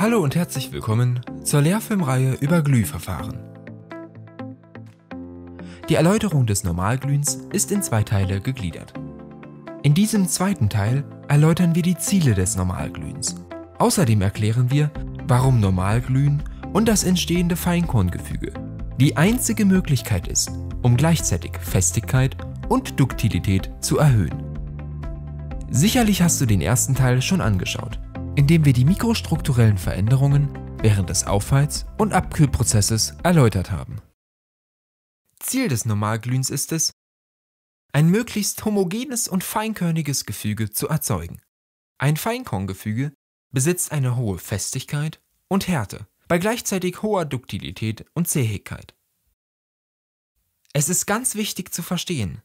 Hallo und herzlich willkommen zur Lehrfilmreihe über Glühverfahren. Die Erläuterung des Normalglühens ist in zwei Teile gegliedert. In diesem zweiten Teil erläutern wir die Ziele des Normalglühens. Außerdem erklären wir, warum Normalglühen und das entstehende Feinkorngefüge die einzige Möglichkeit ist, um gleichzeitig Festigkeit und Duktilität zu erhöhen. Sicherlich hast du den ersten Teil schon angeschaut indem wir die mikrostrukturellen Veränderungen während des Aufheiz- und Abkühlprozesses erläutert haben. Ziel des Normalglühens ist es, ein möglichst homogenes und feinkörniges Gefüge zu erzeugen. Ein Feinkorngefüge besitzt eine hohe Festigkeit und Härte, bei gleichzeitig hoher Duktilität und Zähigkeit. Es ist ganz wichtig zu verstehen,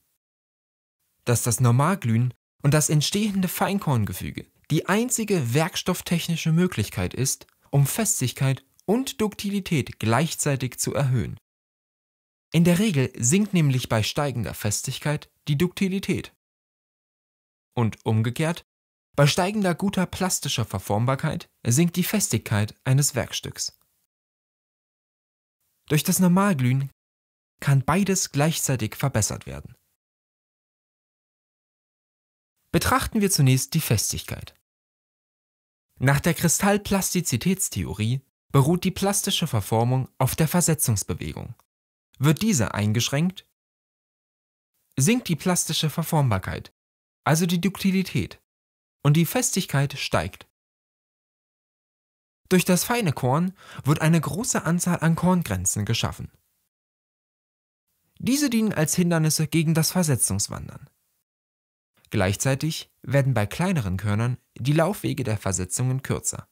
dass das Normalglühen und das entstehende Feinkorngefüge die einzige werkstofftechnische Möglichkeit ist, um Festigkeit und Duktilität gleichzeitig zu erhöhen. In der Regel sinkt nämlich bei steigender Festigkeit die Duktilität. Und umgekehrt, bei steigender guter plastischer Verformbarkeit sinkt die Festigkeit eines Werkstücks. Durch das Normalglühen kann beides gleichzeitig verbessert werden. Betrachten wir zunächst die Festigkeit. Nach der Kristallplastizitätstheorie beruht die plastische Verformung auf der Versetzungsbewegung. Wird diese eingeschränkt, sinkt die plastische Verformbarkeit, also die Duktilität, und die Festigkeit steigt. Durch das feine Korn wird eine große Anzahl an Korngrenzen geschaffen. Diese dienen als Hindernisse gegen das Versetzungswandern. Gleichzeitig werden bei kleineren Körnern die Laufwege der Versetzungen kürzer.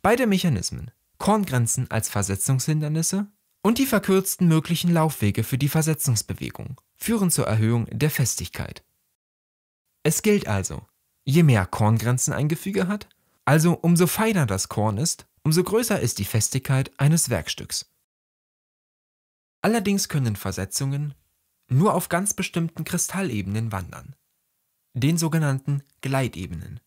Beide Mechanismen, Korngrenzen als Versetzungshindernisse und die verkürzten möglichen Laufwege für die Versetzungsbewegung, führen zur Erhöhung der Festigkeit. Es gilt also, je mehr Korngrenzen ein Gefüge hat, also umso feiner das Korn ist, umso größer ist die Festigkeit eines Werkstücks. Allerdings können Versetzungen nur auf ganz bestimmten Kristallebenen wandern, den sogenannten Gleitebenen.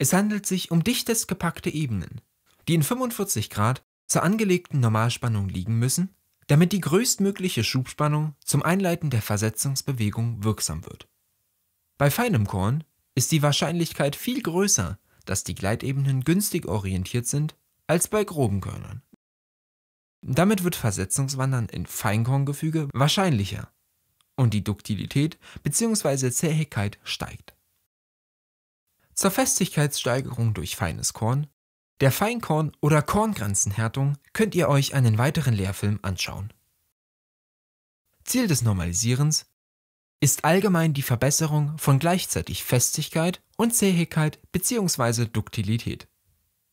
Es handelt sich um dichtest gepackte Ebenen, die in 45 Grad zur angelegten Normalspannung liegen müssen, damit die größtmögliche Schubspannung zum Einleiten der Versetzungsbewegung wirksam wird. Bei feinem Korn ist die Wahrscheinlichkeit viel größer, dass die Gleitebenen günstig orientiert sind, als bei groben Körnern. Damit wird Versetzungswandern in Feinkorngefüge wahrscheinlicher und die Duktilität bzw. Zähigkeit steigt. Zur Festigkeitssteigerung durch feines Korn, der Feinkorn- oder Korngrenzenhärtung könnt ihr euch einen weiteren Lehrfilm anschauen. Ziel des Normalisierens ist allgemein die Verbesserung von gleichzeitig Festigkeit und Zähigkeit bzw. Duktilität.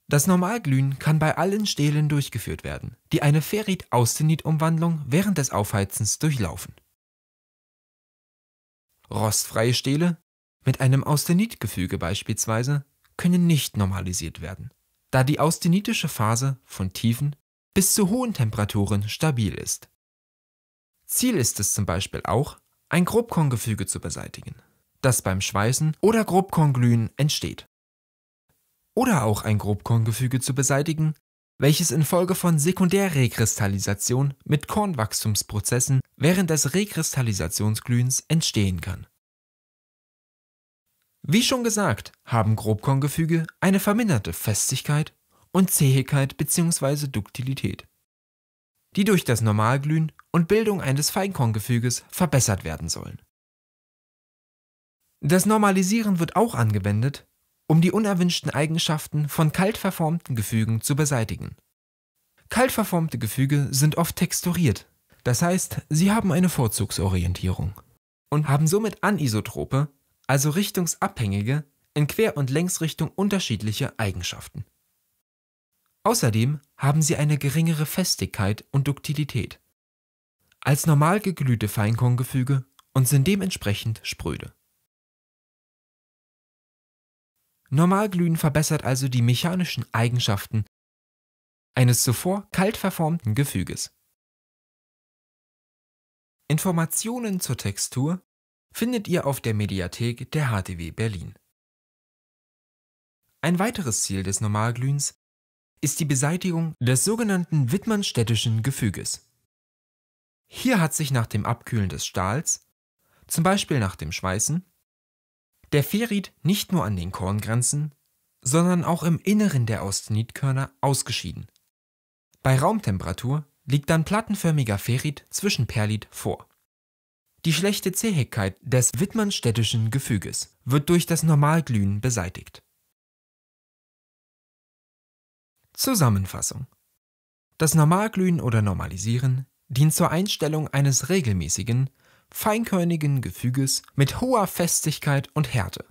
Das Normalglühen kann bei allen Stelen durchgeführt werden, die eine Ferrit-Austenit-Umwandlung während des Aufheizens durchlaufen. Rostfreie Stele mit einem Austenit-Gefüge beispielsweise, können nicht normalisiert werden, da die austenitische Phase von tiefen bis zu hohen Temperaturen stabil ist. Ziel ist es zum Beispiel auch, ein Grobkorngefüge zu beseitigen, das beim Schweißen oder Grobkornglühen entsteht oder auch ein Grobkorngefüge zu beseitigen, welches infolge von Sekundärrekristallisation mit Kornwachstumsprozessen während des Rekristallisationsglühens entstehen kann. Wie schon gesagt, haben Grobkorngefüge eine verminderte Festigkeit und Zähigkeit bzw. Duktilität, die durch das Normalglühen und Bildung eines Feinkorngefüges verbessert werden sollen. Das Normalisieren wird auch angewendet, um die unerwünschten Eigenschaften von kalt verformten Gefügen zu beseitigen. Kalt verformte Gefüge sind oft texturiert, das heißt, sie haben eine Vorzugsorientierung und haben somit anisotrope, also richtungsabhängige, in Quer- und Längsrichtung unterschiedliche Eigenschaften. Außerdem haben sie eine geringere Festigkeit und Duktilität als normal geglühte Feinkorngefüge und sind dementsprechend spröde. Normalglühen verbessert also die mechanischen Eigenschaften eines zuvor kalt verformten Gefüges. Informationen zur Textur findet ihr auf der Mediathek der HTW Berlin. Ein weiteres Ziel des Normalglühens ist die Beseitigung des sogenannten Wittmannstädtischen Gefüges. Hier hat sich nach dem Abkühlen des Stahls, zum Beispiel nach dem Schweißen, der Ferrit nicht nur an den Korngrenzen, sondern auch im Inneren der Austenitkörner ausgeschieden. Bei Raumtemperatur liegt dann plattenförmiger Ferrit zwischen Perlit vor. Die schlechte Zähigkeit des wittmannstädtischen Gefüges wird durch das Normalglühen beseitigt. Zusammenfassung Das Normalglühen oder Normalisieren dient zur Einstellung eines regelmäßigen, feinkörnigen Gefüges mit hoher Festigkeit und Härte.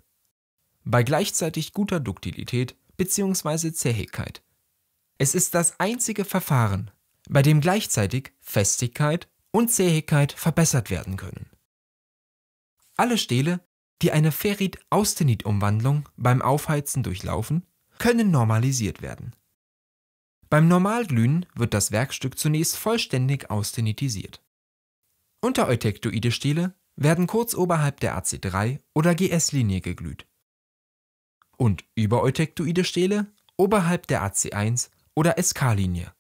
Bei gleichzeitig guter Duktilität bzw. Zähigkeit. Es ist das einzige Verfahren, bei dem gleichzeitig Festigkeit und Zähigkeit verbessert werden können. Alle Stähle, die eine Ferrit-Austenit-Umwandlung beim Aufheizen durchlaufen, können normalisiert werden. Beim Normalglühen wird das Werkstück zunächst vollständig austenitisiert. Untereutektoide Stiele werden kurz oberhalb der AC3 oder GS-Linie geglüht und übereutectoide Stele oberhalb der AC1 oder SK-Linie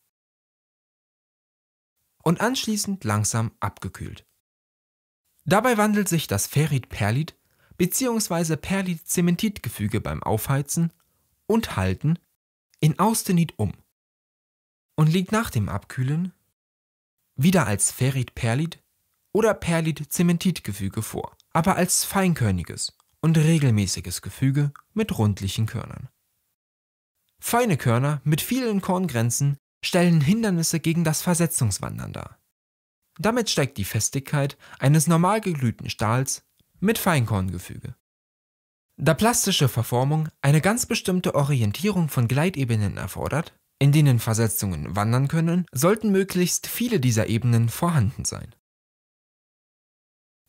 und anschließend langsam abgekühlt. Dabei wandelt sich das Ferrit-Perlit bzw. Perlit-Zementit-Gefüge beim Aufheizen und Halten in Austenit um und liegt nach dem Abkühlen wieder als Ferrit-Perlit oder Perlit-Zementit-Gefüge vor, aber als feinkörniges und regelmäßiges Gefüge mit rundlichen Körnern. Feine Körner mit vielen Korngrenzen stellen Hindernisse gegen das Versetzungswandern dar. Damit steigt die Festigkeit eines normal geglühten Stahls mit Feinkorngefüge. Da plastische Verformung eine ganz bestimmte Orientierung von Gleitebenen erfordert, in denen Versetzungen wandern können, sollten möglichst viele dieser Ebenen vorhanden sein.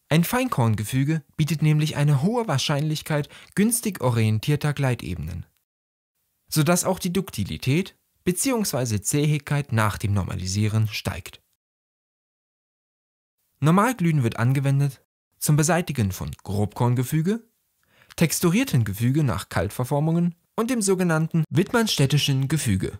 Ein Feinkorngefüge bietet nämlich eine hohe Wahrscheinlichkeit günstig orientierter Gleitebenen, sodass auch die Duktilität bzw. Zähigkeit nach dem Normalisieren steigt. Normalglühen wird angewendet zum Beseitigen von Grobkorngefüge, texturierten Gefüge nach Kaltverformungen und dem sogenannten Wittmannstädtischen Gefüge.